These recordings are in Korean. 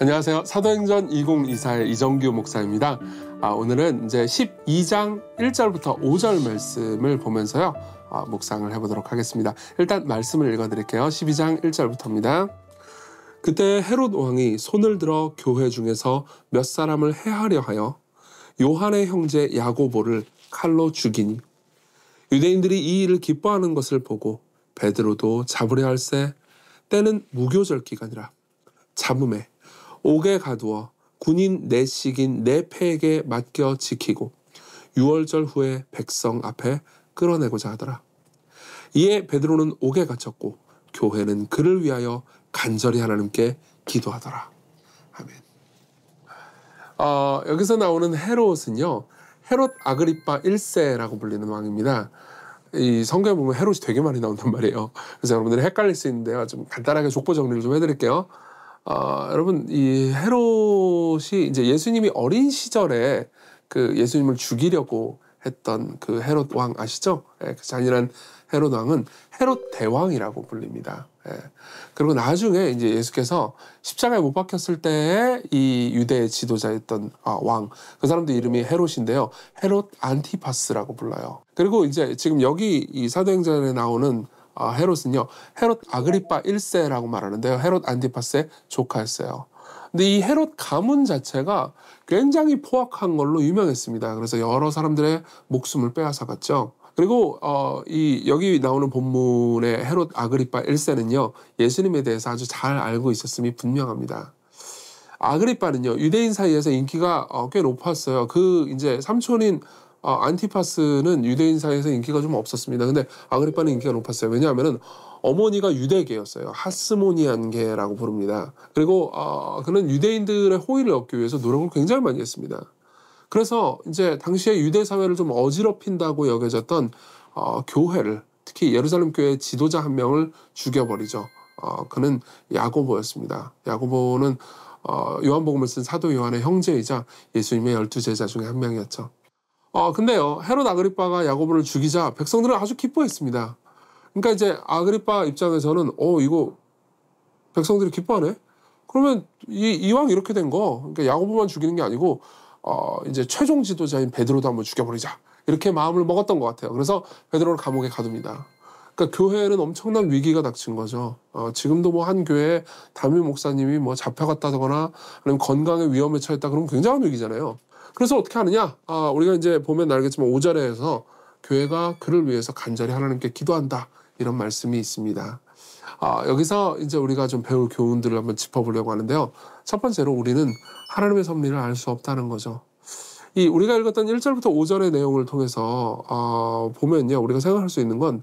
안녕하세요. 사도행전 2024의 이정규 목사입니다. 아, 오늘은 이제 12장 1절부터 5절 말씀을 보면서요. 아, 묵상을 해보도록 하겠습니다. 일단 말씀을 읽어드릴게요. 12장 1절부터입니다. 그때 헤롯 왕이 손을 들어 교회 중에서 몇 사람을 해하려 하여 요한의 형제 야고보를 칼로 죽이니 유대인들이 이 일을 기뻐하는 것을 보고 베드로도 잡으려 할세 때는 무교절 기간이라 잡음에 옥에 가두어 군인 내식인 네 내패에게 네 맡겨 지키고 유월절 후에 백성 앞에 끌어내고자 하더라. 이에 베드로는 옥에 갇혔고 교회는 그를 위하여 간절히 하나님께 기도하더라. 아멘. 어, 여기서 나오는 헤롯은요. 헤롯 아그리파 1세라고 불리는 왕입니다. 이 성경에 보면 헤롯이 되게 많이 나온단 말이에요. 그래서 여러분들이 헷갈릴 수 있는데요. 좀 간단하게 족보 정리를 좀 해드릴게요. 아, 여러분 이 헤롯이 이제 예수님이 어린 시절에 그 예수님을 죽이려고 했던 그 헤롯 왕 아시죠? 예, 그 잔인한 헤롯 왕은 헤롯 대왕이라고 불립니다. 예. 그리고 나중에 이제 예수께서 십자가에 못 박혔을 때이 유대의 지도자였던 아, 왕, 그 사람도 이름이 헤롯인데요. 헤롯 안티파스라고 불러요. 그리고 이제 지금 여기 이 사도행전에 나오는 아, 헤롯은요. 헤롯 아그리파 1세라고 말하는데요. 헤롯 안디파스의 조카였어요. 근데 이 헤롯 가문 자체가 굉장히 포악한 걸로 유명했습니다. 그래서 여러 사람들의 목숨을 빼앗아갔죠. 그리고 어, 이 여기 나오는 본문의 헤롯 아그리파 1세는요. 예수님에 대해서 아주 잘 알고 있었음이 분명합니다. 아그리파는요. 유대인 사이에서 인기가 어, 꽤 높았어요. 그 이제 삼촌인 아, 안티파스는 유대인 사이에서 인기가 좀 없었습니다. 근데 아그리파는 인기가 높았어요. 왜냐하면은 어머니가 유대계였어요. 하스모니안계라고 부릅니다. 그리고 어, 그는 유대인들의 호의를 얻기 위해서 노력을 굉장히 많이 했습니다. 그래서 이제 당시에 유대 사회를 좀 어지럽힌다고 여겨졌던 어, 교회를 특히 예루살렘 교회 지도자 한 명을 죽여버리죠. 어, 그는 야고보였습니다. 야고보는 어, 요한복음을 쓴 사도 요한의 형제이자 예수님의 열두 제자 중에 한 명이었죠. 어, 근데요, 헤롯 아그리빠가 야고보를 죽이자 백성들은 아주 기뻐했습니다. 그러니까 이제 아그리빠 입장에서는, 어, 이거 백성들이 기뻐하네? 그러면 이, 이왕 이렇게 된 거, 그러니까 야고보만 죽이는 게 아니고, 어, 이제 최종 지도자인 베드로도 한번 죽여버리자. 이렇게 마음을 먹었던 것 같아요. 그래서 베드로를 감옥에 가둡니다. 그러니까 교회에는 엄청난 위기가 닥친 거죠. 어, 지금도 뭐 한 교회 담임 목사님이 뭐 잡혀갔다거나 아니면 건강에 위험에 처했다 그러면 굉장한 위기잖아요. 그래서 어떻게 하느냐? 아, 우리가 이제 보면 알겠지만 5절에서 교회가 그를 위해서 간절히 하나님께 기도한다. 이런 말씀이 있습니다. 아, 여기서 이제 우리가 좀 배울 교훈들을 한번 짚어보려고 하는데요. 첫 번째로 우리는 하나님의 섭리를 알 수 없다는 거죠. 이 우리가 읽었던 1절부터 5절의 내용을 통해서 어, 보면요. 우리가 생각할 수 있는 건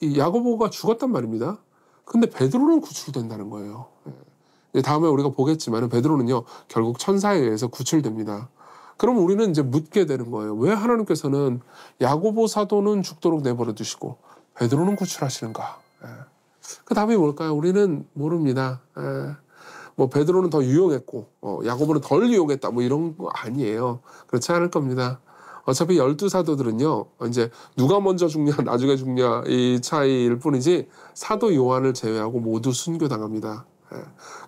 이 야고보가 죽었단 말입니다. 근데 베드로는 구출된다는 거예요. 예. 다음에 우리가 보겠지만 베드로는요 결국 천사에 의해서 구출됩니다. 그럼 우리는 이제 묻게 되는 거예요. 왜 하나님께서는 야고보 사도는 죽도록 내버려 두시고 베드로는 구출하시는가? 예. 그 답이 뭘까요? 우리는 모릅니다. 예. 뭐 베드로는 더 유용했고 어, 야고보는 덜 유용했다 뭐 이런 거 아니에요. 그렇지 않을 겁니다. 어차피 열두 사도들은요 이제 누가 먼저 죽냐 나중에 죽냐 이 차이일 뿐이지 사도 요한을 제외하고 모두 순교당합니다. 예.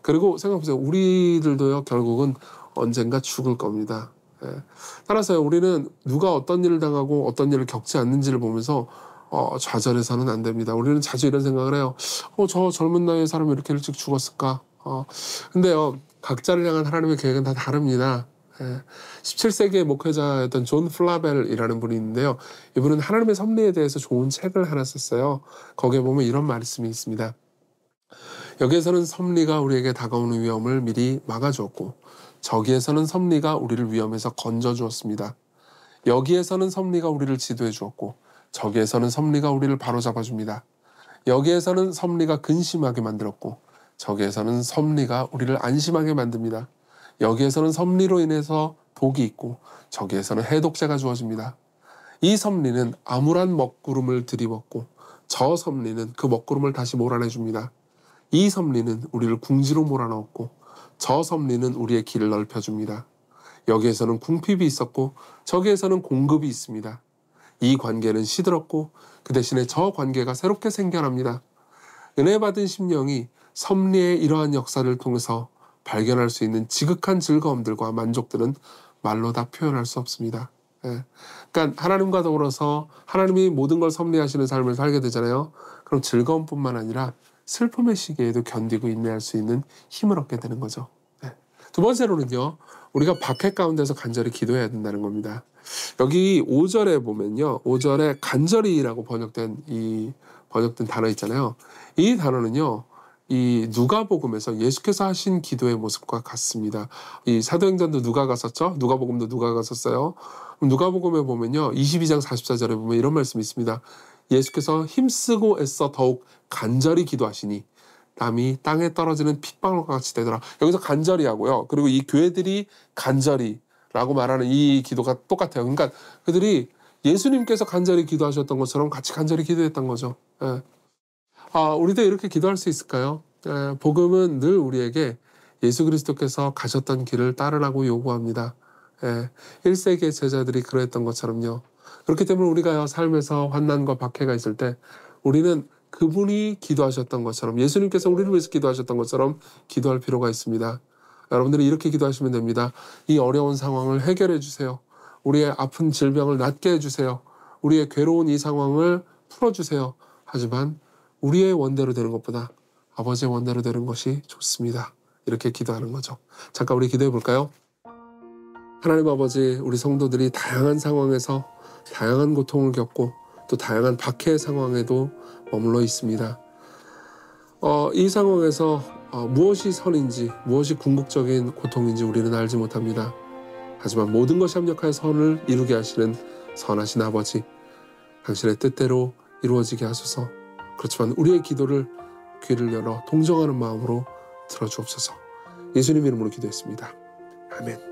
그리고 생각해보세요. 우리들도요 결국은 언젠가 죽을 겁니다. 예. 따라서 우리는 누가 어떤 일을 당하고 어떤 일을 겪지 않는지를 보면서 어, 좌절해서는 안 됩니다. 우리는 자주 이런 생각을 해요. 어, 저 젊은 나이에 사람이 이렇게 일찍 죽었을까? 어, 근데요, 각자를 향한 하나님의 계획은 다 다릅니다. 예. 17세기의 목회자였던 존 플라벨이라는 분이 있는데요. 이분은 하나님의 섭리에 대해서 좋은 책을 하나 썼어요. 거기에 보면 이런 말씀이 있습니다. 여기에서는 섭리가 우리에게 다가오는 위험을 미리 막아주고 저기에서는 섭리가 우리를 위험해서 건져 주었습니다. 여기에서는 섭리가 우리를 지도해 주었고 저기에서는 섭리가 우리를 바로잡아 줍니다. 여기에서는 섭리가 근심하게 만들었고 저기에서는 섭리가 우리를 안심하게 만듭니다. 여기에서는 섭리로 인해서 복이 있고 저기에서는 해독제가 주어집니다. 이 섭리는 암울한 먹구름을 들이먹고 저 섭리는 그 먹구름을 다시 몰아내줍니다. 이 섭리는 우리를 궁지로 몰아넣었고 저 섭리는 우리의 길을 넓혀줍니다. 여기에서는 궁핍이 있었고 저기에서는 공급이 있습니다. 이 관계는 시들었고 그 대신에 저 관계가 새롭게 생겨납니다. 은혜 받은 심령이 섭리의 이러한 역사를 통해서 발견할 수 있는 지극한 즐거움들과 만족들은 말로 다 표현할 수 없습니다. 예. 그러니까 하나님과 더불어서 하나님이 모든 걸 섭리하시는 삶을 살게 되잖아요. 그럼 즐거움뿐만 아니라 슬픔의 시기에도 견디고 인내할 수 있는 힘을 얻게 되는 거죠. 네. 두 번째로는요. 우리가 박해 가운데서 간절히 기도해야 된다는 겁니다. 여기 5절에 보면요. 5절에 간절히라고 번역된 이 번역된 단어 있잖아요. 이 단어는요. 이 누가복음에서 예수께서 하신 기도의 모습과 같습니다. 이 사도행전도 누가가 썼죠? 누가복음도 누가가 썼어요. 누가복음에 보면요. 22장 44절에 보면 이런 말씀이 있습니다. 예수께서 힘쓰고 애써 더욱 간절히 기도하시니 남이 땅에 떨어지는 핏방울과 같이 되더라. 여기서 간절히 하고요. 그리고 이 교회들이 간절히 라고 말하는 이 기도가 똑같아요. 그러니까 그들이 예수님께서 간절히 기도하셨던 것처럼 같이 간절히 기도했던 거죠. 예. 아, 우리도 이렇게 기도할 수 있을까요? 예, 복음은 늘 우리에게 예수 그리스도께서 가셨던 길을 따르라고 요구합니다. 예, 1세기의 제자들이 그러했던 것처럼요. 그렇기 때문에 우리가 삶에서 환난과 박해가 있을 때 우리는 그분이 기도하셨던 것처럼 예수님께서 우리를 위해서 기도하셨던 것처럼 기도할 필요가 있습니다. 여러분들이 이렇게 기도하시면 됩니다. 이 어려운 상황을 해결해 주세요. 우리의 아픈 질병을 낫게 해 주세요. 우리의 괴로운 이 상황을 풀어 주세요. 하지만 우리의 원대로 되는 것보다 아버지의 원대로 되는 것이 좋습니다. 이렇게 기도하는 거죠. 잠깐 우리 기도해 볼까요? 하나님 아버지, 우리 성도들이 다양한 상황에서 다양한 고통을 겪고 또 다양한 박해 상황에도 머물러 있습니다. 어, 이 상황에서 어, 무엇이 선인지 무엇이 궁극적인 고통인지 우리는 알지 못합니다. 하지만 모든 것이 합력하여 선을 이루게 하시는 선하신 아버지 당신의 뜻대로 이루어지게 하소서 그렇지만 우리의 기도를 귀를 열어 동정하는 마음으로 들어주옵소서 예수님 이름으로 기도했습니다. 아멘